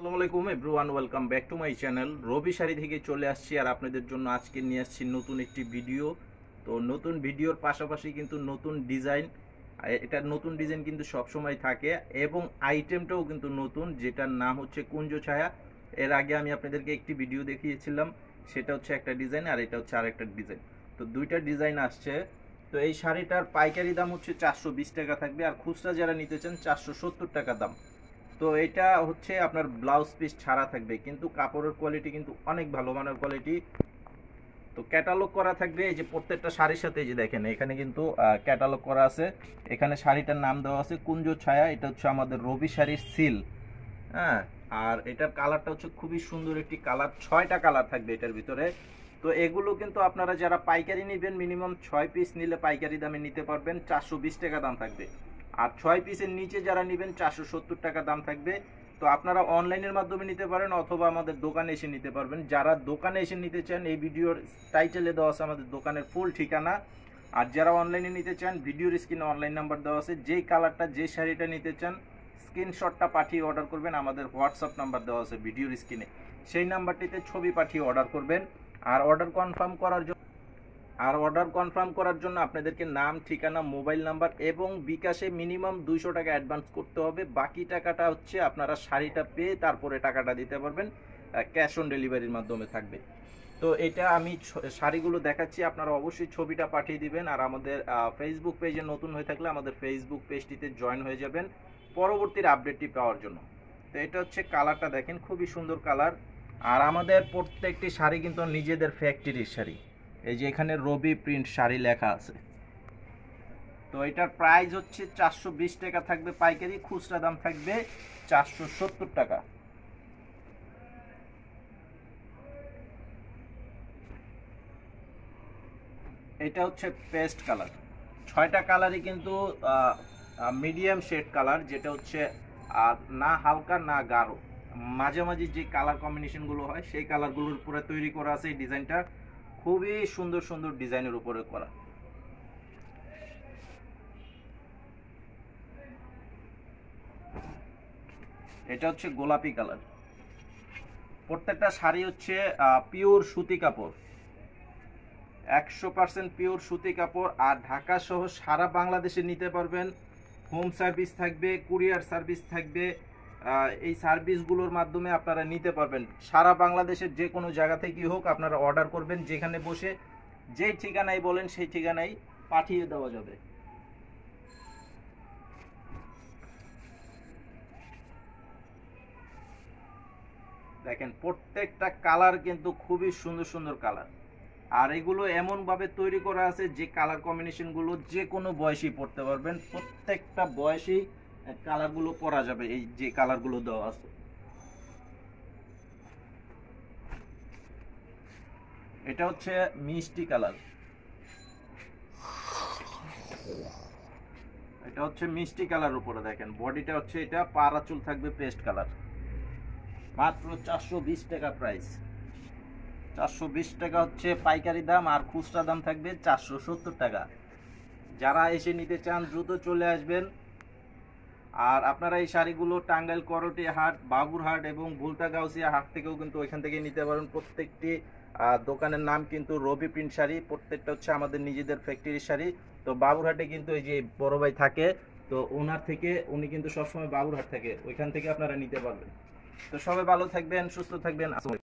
আসসালামু everyone welcome back to my channel Robi sari থেকে চলে আসছি আর আপনাদের জন্য আজকে নিয়ে আসছি নতুন একটি ভিডিও তো নতুন ভিডিওর পাশাপাশি কিন্তু নতুন ডিজাইন এটা নতুন ডিজাইন কিন্তু সবসময় থাকে এবং আইটেমটাও কিন্তু নতুন যেটার নাম হচ্ছে কুঞ্জ ছায়া এর আগে আমি আপনাদেরকে একটি ভিডিও দেখিয়েছিলাম সেটা হচ্ছে একটা ডিজাইন আর এটা হচ্ছে আর একটা ডিজাইন তো দুইটা ডিজাইন আসছে তো এই শাড়িটার পাইকারি দাম হচ্ছে চারশো টাকা থাকবে আর খুচরা যারা নিতে চান চারশো টাকা দাম তো এটা হচ্ছে আপনার ব্লাউজ পিস ছাড়া থাকবে কিন্তু কাপড়ের কোয়ালিটি কিন্তু অনেক ভালো মানের কোয়ালিটি তো ক্যাটালগ করা থাকবে এই যে প্রত্যেকটা শাড়ির সাথে যে দেখেন এখানে কিন্তু ক্যাটালগ করা আছে এখানে শাড়িটার নাম দেওয়া আছে কুঞ্জ ছায়া এটা হচ্ছে আমাদের রবি শাড়ির সিল হ্যাঁ আর এটার কালারটা হচ্ছে খুবই সুন্দর একটি কালার ছয়টা কালার থাকবে এটার ভিতরে তো এগুলো কিন্তু আপনারা যারা পাইকারি নেবেন মিনিমাম ছয় পিস নিলে পাইকারি দামে নিতে পারবেন চারশো টাকা দাম থাকবে আর ছয় পিসের নিচে যারা নেবেন চারশো সত্তর টাকা দাম থাকবে তো আপনারা অনলাইনের মাধ্যমে নিতে পারেন অথবা আমাদের দোকানে এসে নিতে পারবেন যারা দোকানে এসে নিতে চান এই ভিডিওর টাইটেলে দেওয়া আছে আমাদের দোকানের ফুল ঠিকানা আর যারা অনলাইনে নিতে চান ভিডিওর স্ক্রিনে অনলাইন নাম্বার দেওয়া আছে যেই কালারটা যে শাড়িটা নিতে চান স্ক্রিনশটটা পাঠিয়ে অর্ডার করবেন আমাদের হোয়াটসঅ্যাপ নাম্বার দেওয়া আছে ভিডিওর স্ক্রিনে সেই নাম্বারটিতে ছবি পাঠিয়ে অর্ডার করবেন আর অর্ডার কনফার্ম করার জন্য আর অর্ডার কনফার্ম করার জন্য আপনাদেরকে নাম ঠিকানা মোবাইল নাম্বার এবং বিকাশে মিনিমাম দুইশো টাকা অ্যাডভান্স করতে হবে বাকি টাকাটা হচ্ছে আপনারা শাড়িটা পেয়ে তারপরে টাকাটা দিতে পারবেন ক্যাশ অন ডেলিভারির মাধ্যমে থাকবে তো এটা আমি শাড়িগুলো দেখাচ্ছি আপনারা অবশ্যই ছবিটা পাঠিয়ে দিবেন আর আমাদের ফেসবুক পেজে নতুন হয়ে থাকলে আমাদের ফেসবুক পেজটিতে জয়েন হয়ে যাবেন পরবর্তীর আপডেটটি পাওয়ার জন্য তো এটা হচ্ছে কালারটা দেখেন খুবই সুন্দর কালার আর আমাদের প্রত্যেকটি শাড়ি কিন্তু নিজেদের ফ্যাক্টরির শাড়ি এই যে এখানে রবি প্রিন্ট শাড়ি লেখা আছে তো এটার প্রাইস হচ্ছে চারশো টাকা থাকবে পাইকারি খুচরা দাম থাকবে চারশো টাকা এটা হচ্ছে পেস্ট কালার ছয়টা কালারই কিন্তু মিডিয়াম শেড কালার যেটা হচ্ছে আর না হালকা না গাঢ় মাঝে মাঝে যে কালার কম্বিনেশনগুলো হয় সেই কালারগুলোর উপরে তৈরি করা আছে এই ডিজাইনটা খুবই সুন্দর সুন্দর ডিজাইনের উপরে করা এটা হচ্ছে গোলাপি কালার প্রত্যেকটা শাড়ি হচ্ছে পিওর সুতি কাপড় একশো পার্সেন্ট পিওর সুতি কাপড় আর ঢাকা সহ সারা বাংলাদেশে নিতে পারবেন হোম সার্ভিস থাকবে কুরিয়ার সার্ভিস থাকবে এই সার্ভিসগুলোর মাধ্যমে আপনারা নিতে পারবেন সারা বাংলাদেশের যে কোনো জায়গা থেকেই হোক আপনারা অর্ডার করবেন যেখানে বসে যেই ঠিকানায় বলেন সেই ঠিকানায় পাঠিয়ে দেওয়া যাবে দেখেন প্রত্যেকটা কালার কিন্তু খুবই সুন্দর সুন্দর কালার আর এগুলো এমনভাবে তৈরি করা আছে যে কালার কম্বিনেশনগুলো যে কোনো বয়সেই পড়তে পারবেন প্রত্যেকটা বয়সেই হ্যাঁ, কালার গুলো পরা যাবে এই যে কালার গুলো দেওয়া আছে এটা হচ্ছে মিষ্টি কালার এটা হচ্ছে মিষ্টি কালার উপরে দেখেন বডিটা হচ্ছে এটা চুল থাকবে পেস্ট কালার মাত্র চারশো টাকা প্রাইস চারশো টাকা হচ্ছে পাইকারি দাম আর খুচরা দাম থাকবে চারশো টাকা যারা এসে নিতে চান দ্রুত চলে আসবেন আর আপনারা এই শাড়িগুলো টাঙ্গাইল করটি হাট বাবুরহাট এবং গাউসিয়া হাট থেকেও কিন্তু ওইখান থেকে নিতে পারেন প্রত্যেকটি দোকানের নাম কিন্তু রবি প্রিন্ট শাড়ি প্রত্যেকটা হচ্ছে আমাদের নিজেদের ফ্যাক্টরির শাড়ি তো বাবুরহাটে কিন্তু এই যে বড় ভাই থাকে তো ওনার থেকে উনি কিন্তু সবসময় বাবুরহাট থাকে ওইখান থেকে আপনারা নিতে পারবেন তো সবাই ভালো থাকবেন সুস্থ থাকবেন